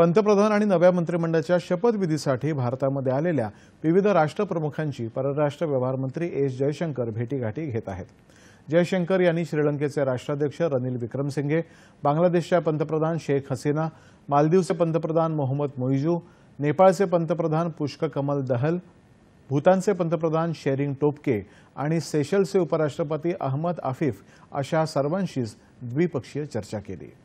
पंतप्रधान आणि नव्या मंत्रिमंडळाच्या शपथविधीसाठी भारतामध्ये आलेल्या विविध राष्ट्रप्रमुखांची परराष्ट्र व्यवहार मंत्री एस जयशंकर भेटीगाठी घेत आहेत जयशंकर यांनी श्रीलंकेचे राष्ट्राध्यक्ष रनिल विक्रमसिंघे बांगलादेशच्या पंतप्रधान शेख हसीना मालदीवचे पंतप्रधान मोहम्मद मोईजू नेपाळचे पंतप्रधान पुष्क कमल दहल भूतानचे पंतप्रधान शेरिंग टोपके आणि सेशल्सचे उपराष्ट्रपती अहमद आफिफ अशा सर्वांशीच द्विपक्षीय चर्चा केली